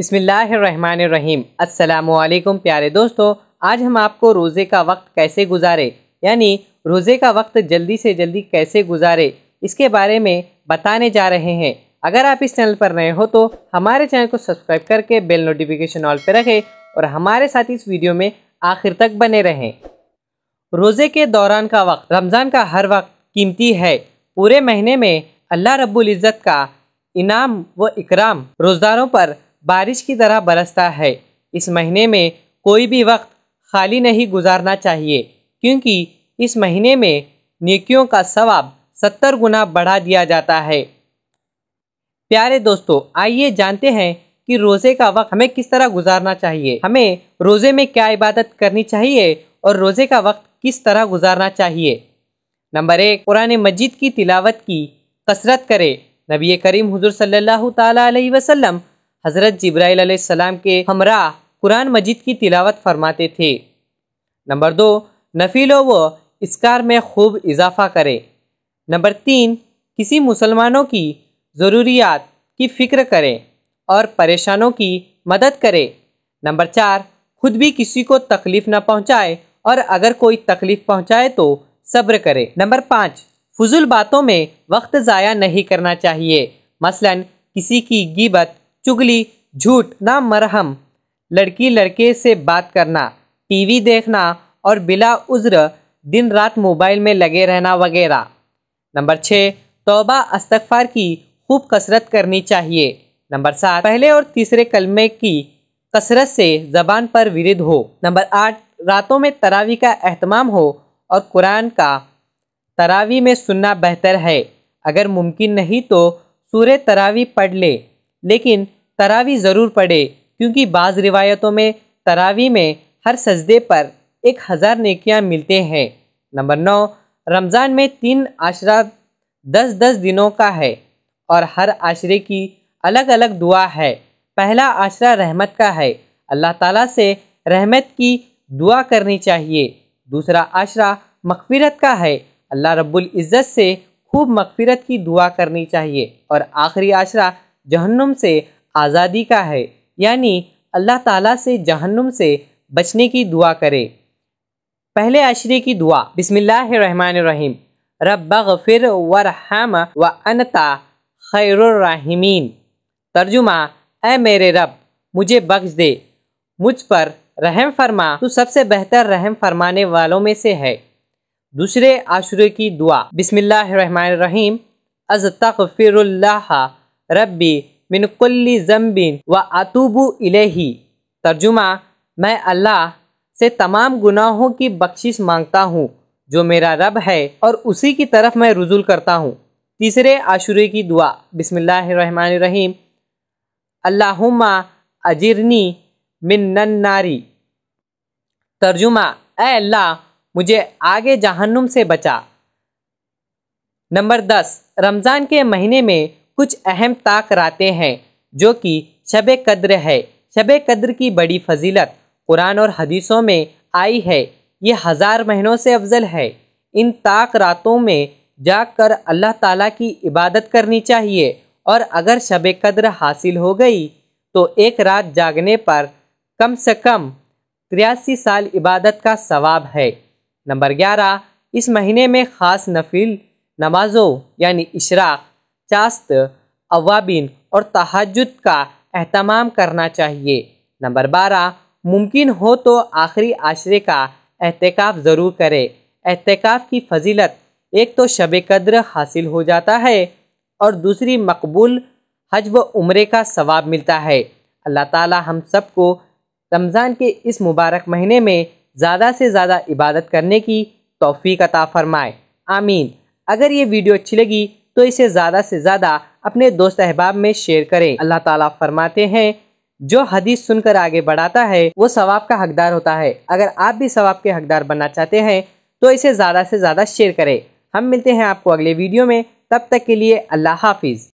बिसमीम् अल्लाम प्यारे दोस्तों आज हम आपको रोज़े का वक्त कैसे गुजारे यानी रोज़े का वक्त जल्दी से जल्दी कैसे गुजारे इसके बारे में बताने जा रहे हैं अगर आप इस चैनल पर नए हो तो हमारे चैनल को सब्सक्राइब करके बेल नोटिफिकेशन ऑल पर रखें और हमारे साथ इस वीडियो में आखिर तक बने रहें रोज़े के दौरान का वक्त रमज़ान का हर वक्त कीमती है पूरे महीने में अल्लाह रब्बुल इज़्ज़त का इनाम व इकराम रोज़दारों पर बारिश की तरह बरसता है इस महीने में कोई भी वक्त खाली नहीं गुजारना चाहिए क्योंकि इस महीने में नेकियों का सवाब सत्तर गुना बढ़ा दिया जाता है प्यारे दोस्तों आइए जानते हैं कि रोज़े का वक्त हमें किस तरह गुजारना चाहिए हमें रोज़े में क्या इबादत करनी चाहिए और रोज़े का वक्त किस तरह गुजारना चाहिए नंबर एक कुरान मजिद की तिलावत की कसरत करें नबी करीम हजूर सल्लल्लाहु अलैहि वसल्लम हज़रत जब्राइल सलाम के हमरा कुरान मजीद की तिलावत फरमाते थे नंबर दो नफिलों व इसकार में खूब इजाफा करें नंबर तीन किसी मुसलमानों की ज़रूरियात की फ़िक्र करें और परेशानों की मदद करें नंबर चार खुद भी किसी को तकलीफ़ ना पहुंचाए और अगर कोई तकलीफ़ पहुंचाए तो सब्र करे नंबर पाँच फजूल बातों में वक्त ज़ाया नहीं करना चाहिए मसलन किसी की गिबत चुगली झूठ ना मरहम लड़की लड़के से बात करना टीवी देखना और बिला उज्र दिन रात मोबाइल में लगे रहना वगैरह नंबर छः तोबा अस्तफार की खूब कसरत करनी चाहिए नंबर सात पहले और तीसरे कलमे की कसरत से ज़बान पर विरिद हो नंबर आठ रातों में तरावी का अहतमाम हो और कुरान का तरावी में सुनना बेहतर है अगर मुमकिन नहीं तो सूर्य तरावी पढ़ ले लेकिन तरावी ज़रूर पढ़े क्योंकि बाज़ रिवायतों में तरावी में हर सजदे पर एक हज़ार नेकियां मिलते हैं नंबर नौ रमज़ान में तीन आशरा दस दस दिनों का है और हर आशरे की अलग अलग दुआ है पहला आशरा रहमत का है अल्लाह ताला से रहमत की दुआ करनी चाहिए दूसरा आशरा मकफिरत का है अल्लाह रब्बुल इज़्ज़त से खूब मकफिरत की दुआ करनी चाहिए और आखिरी आशरा जहन्नुम से आज़ादी का है यानी अल्लाह ताला से जहन्नुम से बचने की दुआ करे पहले आशरे की दुआ बिसमीम रब्बिर वरहम व अनता खैरमीन तर्जुमा ए मेरे रब मुझे बख्श दे मुझ पर रहम फरमा तो सबसे बेहतर रहम फरमाने वालों में से है दूसरे आशरे की दुआ बिसमीम अज़ तक फिर रब्बी मिनकुल्ली जम्बिन व अतुबु इलेही तर्जुमा मैं अल्लाह से तमाम गुनाहों की बख्शिश मांगता हूँ जो मेरा रब है और उसी की तरफ मैं रुजुल करता हूँ तीसरे आशुरे की दुआ बिसमीम अल्लाहुम्मा अजिरनी मिन्नन्नारी तर्जुमा ए अल्लाह मुझे आगे जहन्नुम से बचा नंबर दस रमज़ान के महीने में कुछ अहम ताकराते हैं जो कि शब कद्र है शब कद्र की बड़ी फजीलत कुरान और हदीसों में आई है ये हज़ार महीनों से अफजल है इन ताक रातों में जाकर अल्लाह ताला की इबादत करनी चाहिए और अगर शब कद्र हासिल हो गई तो एक रात जागने पर कम से कम तिरासी साल इबादत का सवाब है नंबर ग्यारह इस महीने में ख़ास नफिल नमाज़ों यानी इशराक़ चास्त अवाबिन और तहजद का अहतमाम करना चाहिए नंबर बारह मुमकिन हो तो आखिरी आशरे का एहतिकाफ ज़रूर करें एहतिकाफ की फजीलत एक तो शब कद्र हासिल हो जाता है और दूसरी मकबूल हज व उम्र का सवाब मिलता है अल्लाह ताला हम सब को रमज़ान के इस मुबारक महीने में ज़्यादा से ज़्यादा इबादत करने की तोफ़ी अता फ़रमाए आमीन अगर ये वीडियो अच्छी लगी तो इसे ज़्यादा से ज़्यादा अपने दोस्त अहबाब में शेयर करें अल्लाह ताला फरमाते हैं जो हदीस सुनकर आगे बढ़ाता है वो सवाब का हकदार होता है अगर आप भी सवाब के हकदार बनना चाहते हैं तो इसे ज़्यादा से ज़्यादा शेयर करें हम मिलते हैं आपको अगले वीडियो में तब तक के लिए अल्लाह हाफिज़